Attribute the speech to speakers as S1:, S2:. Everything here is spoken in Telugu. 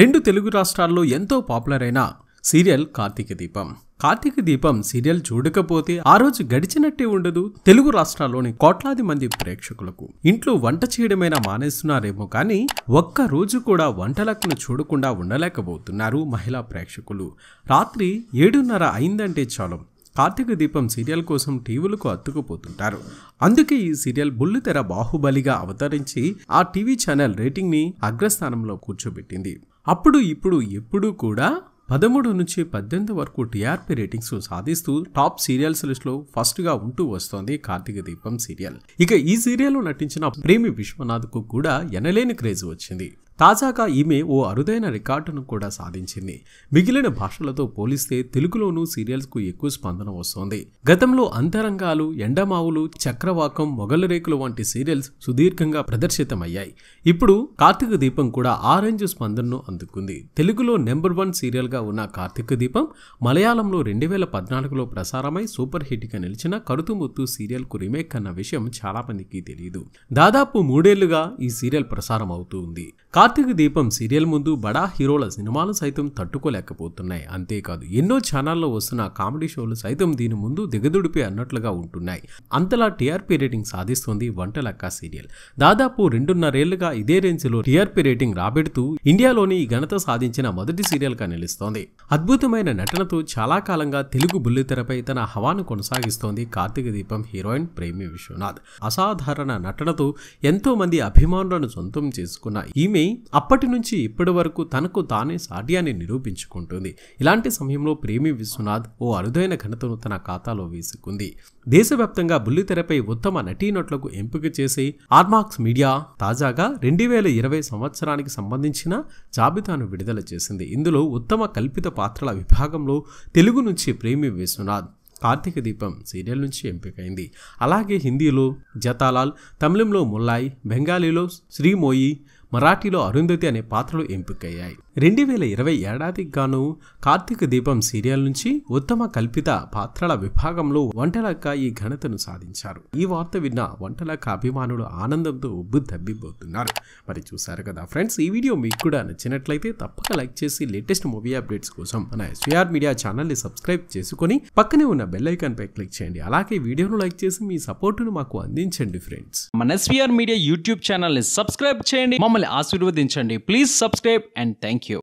S1: రెండు తెలుగు రాష్ట్రాల్లో ఎంతో పాపులర్ అయిన సీరియల్ కార్తీక దీపం కార్తీక దీపం సీరియల్ చూడకపోతే ఆ రోజు గడిచినట్టే ఉండదు తెలుగు రాష్ట్రాల్లోని కోట్లాది మంది ప్రేక్షకులకు ఇంట్లో వంట చేయడమైనా మానేస్తున్నారేమో కానీ ఒక్క రోజు కూడా వంటలకును చూడకుండా ఉండలేకపోతున్నారు మహిళా ప్రేక్షకులు రాత్రి ఏడున్నర అయిందంటే చాలు కార్తీక దీపం సీరియల్ కోసం టీవీలకు అత్తుకుపోతుంటారు అందుకే ఈ సీరియల్ బుల్లు తెర బాహుబలిగా అవతరించి ఆ టీవీ ఛానల్ రేటింగ్ని అగ్రస్థానంలో కూర్చోబెట్టింది అప్పుడు ఇప్పుడు ఎప్పుడూ కూడా పదమూడు నుంచి పద్దెనిమిది వరకు టీఆర్పీ రేటింగ్స్ సాధిస్తూ టాప్ సీరియల్స్ లిస్ట్లో ఫస్ట్గా ఉంటూ వస్తోంది కార్తీక దీపం సీరియల్ ఇక ఈ సీరియల్లో నటించిన ప్రేమి విశ్వనాథ్కు కూడా ఎనలేని క్రేజ్ వచ్చింది తాజాగా ఈమె ఓ అరుదైన రికార్డును కూడా సాధించింది మిగిలిన భాషలతో పోలిస్తే తెలుగులోనూ సీరియల్స్కు ఎక్కువ స్పందన వస్తోంది గతంలో అంతరంగాలు ఎండమావులు చక్రవాకం మొగలు రేకులు వంటి సీరియల్స్ సుదీర్ఘంగా ప్రదర్శితమయ్యాయి ఇప్పుడు కార్తీక దీపం కూడా ఆరెంజ్ స్పందనను అందుకుంది తెలుగులో నెంబర్ వన్ సీరియల్గా ఉన్న కార్తీక దీపం మలయాళంలో రెండు వేల పద్నాలుగులో ప్రసారమై సూపర్ హిట్గా నిలిచిన కరుతుముత్తు సీరియల్కు రీమేక్ అన్న విషయం చాలామందికి తెలియదు దాదాపు మూడేళ్లుగా ఈ సీరియల్ ప్రసారం అవుతూ ఉంది కార్తీక దీపం సీరియల్ ముందు బడా హీరోల సినిమాలు సైతం తట్టుకోలేకపోతున్నాయి అంతేకాదు ఎన్నో ఛానల్లో వస్తున్న కామెడీ షోలు సైతం దీని ముందు దిగదుడిపే అన్నట్లుగా ఉంటున్నాయి అంతలా టీఆర్పీ రేటింగ్ సాధిస్తోంది వంటలక్క సీరియల్ దాదాపు రెండున్నరేళ్లుగా ఇదే రేంజ్లో టీఆర్పీ రేటింగ్ రాబెడుతూ ఇండియాలోని ఈ ఘనత సాధించిన మొదటి సీరియల్గా నిలుస్తోంది అద్భుతమైన నటనతో చాలా కాలంగా తెలుగు బుల్లితెరపై తన హవాను కొనసాగిస్తోంది కార్తీక దీపం హీరోయిన్ ప్రేమి విశ్వనాథ్ అసాధారణ నటనతో ఎంతో మంది అభిమానులను సొంతం చేసుకున్న ఈమె అప్పటి నుంచి ఇప్పటి వరకు తనకు తానే సాడ్యాన్ని నిరూపించుకుంటుంది ఇలాంటి సమయంలో ప్రేమి విశ్వనాథ్ ఓ అరుదైన ఘనతను తన ఖాతాలో వేసుకుంది దేశవ్యాప్తంగా బుల్లితెరపై ఉత్తమ నటీనటులకు ఎంపిక చేసి ఆర్మాక్స్ మీడియా తాజాగా రెండు వేల ఇరవై సంవత్సరానికి సంబంధించిన జాబితాను విడుదల చేసింది ఇందులో ఉత్తమ కల్పిత పాత్రల విభాగంలో తెలుగు నుంచి ప్రేమి విశ్వనాథ్ కార్తీక దీపం సీరియల్ నుంచి ఎంపికైంది అలాగే హిందీలో జతాలాల్ తమిళంలో ముల్లాయ్ బెంగాలీలో శ్రీమోయి మరాఠీలో అరుంధతి అనే పాత్రలు ఎంపికయ్యాయి రెండు వేల ఇరవై ఏడాదికి గాను కార్తీక దీపం సీరియల్ నుంచి ఉత్తమ కల్పిత పాత్రల విభాగంలో వంటలక్క ఈ ఘనతను సాధించారు ఈ వార్త విన్న వంటలక్క అభిమానులు ఆనందంతో ఉబ్బు తబ్బిపోతున్నారు మరి చూసారు కదా ఫ్రెండ్స్ ఈ వీడియో మీకు కూడా నచ్చినట్లయితే తప్పక లైక్ చేసి లేటెస్ట్ మూవీ అప్డేట్స్ కోసం మన ఎస్విఆర్ మీడియా ఛానల్ని సబ్స్క్రైబ్ చేసుకుని పక్కనే ఉన్న బెల్ పై క్లిక్ చేయండి అలాగే వీడియోను లైక్ చేసి మీ సపోర్టును మాకు అందించండి ఫ్రెండ్స్ మన ఎస్విఆర్ మీడియా యూట్యూబ్ ఛానల్ని సబ్స్క్రైబ్ చేయండి మమ్మల్ని ఆశీర్వదించండి please subscribe and thank you